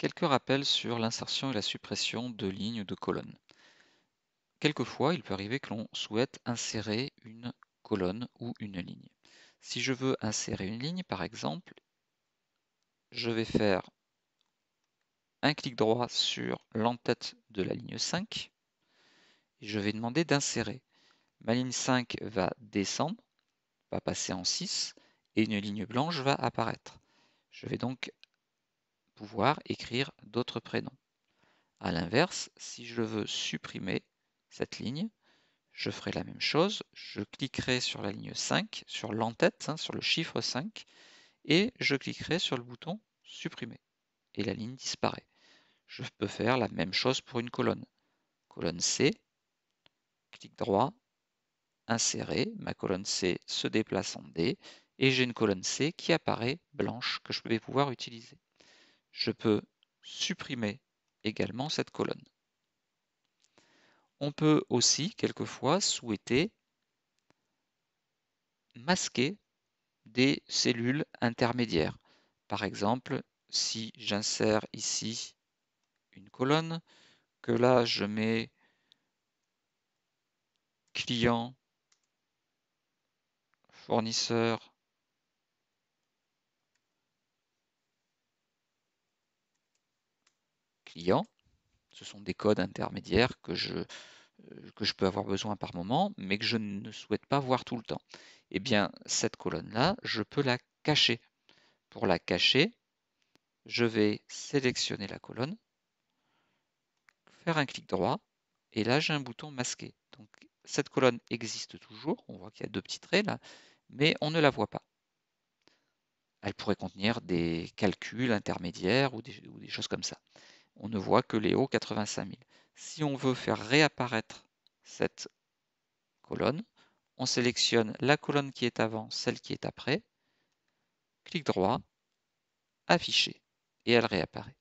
Quelques rappels sur l'insertion et la suppression de lignes ou de colonnes. Quelquefois, il peut arriver que l'on souhaite insérer une colonne ou une ligne. Si je veux insérer une ligne, par exemple, je vais faire un clic droit sur l'entête de la ligne 5 et je vais demander d'insérer. Ma ligne 5 va descendre, va passer en 6 et une ligne blanche va apparaître. Je vais donc écrire d'autres prénoms. A l'inverse, si je veux supprimer cette ligne, je ferai la même chose, je cliquerai sur la ligne 5, sur l'entête, hein, sur le chiffre 5, et je cliquerai sur le bouton supprimer, et la ligne disparaît. Je peux faire la même chose pour une colonne. Colonne C, clic droit, insérer, ma colonne C se déplace en D, et j'ai une colonne C qui apparaît blanche que je vais pouvoir utiliser je peux supprimer également cette colonne. On peut aussi quelquefois souhaiter masquer des cellules intermédiaires. Par exemple, si j'insère ici une colonne, que là je mets client, fournisseur, clients, Ce sont des codes intermédiaires que je, euh, que je peux avoir besoin par moment, mais que je ne souhaite pas voir tout le temps. Et eh bien, cette colonne-là, je peux la cacher. Pour la cacher, je vais sélectionner la colonne, faire un clic droit, et là, j'ai un bouton masqué. Donc, cette colonne existe toujours, on voit qu'il y a deux petits traits là, mais on ne la voit pas. Elle pourrait contenir des calculs intermédiaires ou des choses comme ça on ne voit que les hauts 85 000. Si on veut faire réapparaître cette colonne, on sélectionne la colonne qui est avant, celle qui est après, clic droit, afficher, et elle réapparaît.